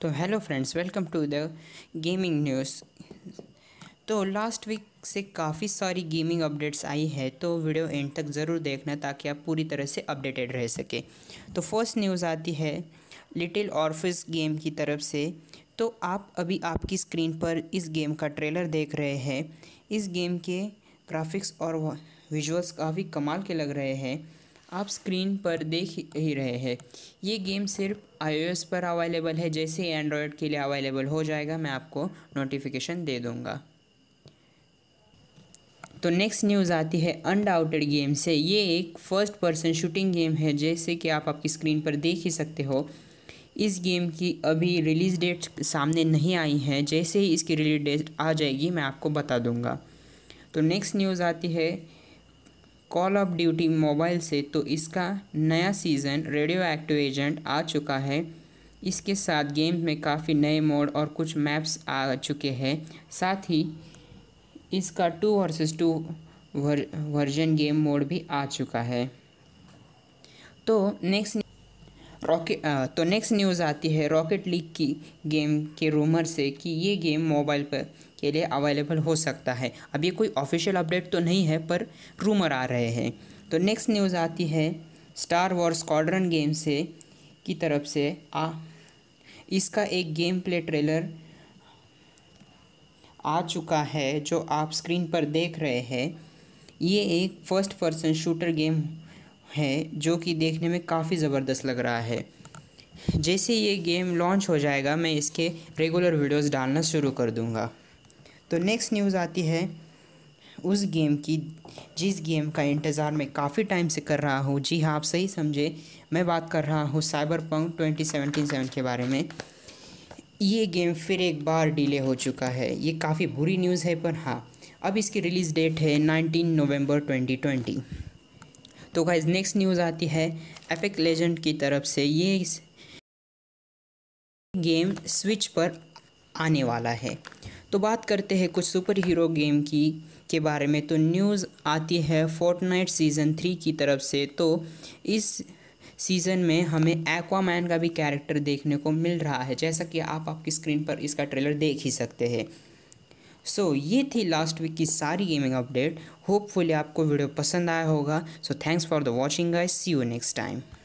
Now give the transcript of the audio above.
तो hello friends welcome to the gaming news तो last week से काफ़ी सारी गेमिंग अपडेट्स आई है तो वीडियो एंड तक ज़रूर देखना ताकि आप पूरी तरह से अपडेटेड रह सके तो फर्स्ट न्यूज़ आती है लिटिल ऑर्फिस गेम की तरफ से तो आप अभी आपकी स्क्रीन पर इस गेम का ट्रेलर देख रहे हैं इस गेम के ग्राफिक्स और विजुअल्स काफ़ी कमाल के लग रहे हैं आप स्क्रीन पर देख ही रहे हैं ये गेम सिर्फ आईओएस पर अवेलेबल है जैसे ही एंड्रॉयड के लिए अवेलेबल हो जाएगा मैं आपको नोटिफिकेशन दे दूँगा तो नेक्स्ट न्यूज़ आती है अनडाउटेड गेम से ये एक फर्स्ट पर्सन शूटिंग गेम है जैसे कि आप आपकी स्क्रीन पर देख ही सकते हो इस गेम की अभी रिलीज़ डेट सामने नहीं आई है जैसे ही इसकी रिलीज डेट आ जाएगी मैं आपको बता दूंगा तो नेक्स्ट न्यूज़ आती है कॉल ऑफ ड्यूटी मोबाइल से तो इसका नया सीज़न रेडियो एक्टिव एजेंट आ चुका है इसके साथ गेम में काफ़ी नए मोड और कुछ मैप्स आ चुके हैं साथ ही इसका टू वर्सेस टू वर, वर्जन गेम मोड भी आ चुका है तो नेक्स्ट रॉकेट तो नेक्स्ट न्यूज़ आती है रॉकेट लीग की गेम के रूमर से कि ये गेम मोबाइल पर के लिए अवेलेबल हो सकता है अब ये कोई ऑफिशियल अपडेट तो नहीं है पर रूमर आ रहे हैं तो नेक्स्ट न्यूज़ आती है स्टार वॉर स्क्वाड्रन गेम से की तरफ से आ इसका एक गेम प्ले ट्रेलर आ चुका है जो आप स्क्रीन पर देख रहे हैं ये एक फर्स्ट पर्सन शूटर गेम है जो कि देखने में काफ़ी ज़बरदस्त लग रहा है जैसे ये गेम लॉन्च हो जाएगा मैं इसके रेगुलर वीडियोस डालना शुरू कर दूंगा तो नेक्स्ट न्यूज़ आती है उस गेम की जिस गेम का इंतज़ार मैं काफ़ी टाइम से कर रहा हूँ जी हाँ आप सही समझे मैं बात कर रहा हूँ Cyberpunk twenty seventy seven के बारे में ये गेम फिर एक बार डिले हो चुका है ये काफ़ी बुरी न्यूज़ है पर हाँ अब इसकी रिलीज़ डेट है 19 नवंबर 2020 तो गाइज नेक्स्ट न्यूज़ आती है एपिक लेजेंड की तरफ से ये गेम स्विच पर आने हम्म। वाला है तो बात करते हैं कुछ सुपर हीरो गेम की के बारे में तो न्यूज़ आती है फोर्टनाइट सीज़न थ्री की तरफ से तो इस सीज़न में हमें एक्वामैन का भी कैरेक्टर देखने को मिल रहा है जैसा कि आप आपकी स्क्रीन पर इसका ट्रेलर देख ही सकते हैं सो so, ये थी लास्ट वीक की सारी गेमिंग अपडेट होपफुली आपको वीडियो पसंद आया होगा so thanks for the watching guys see you next time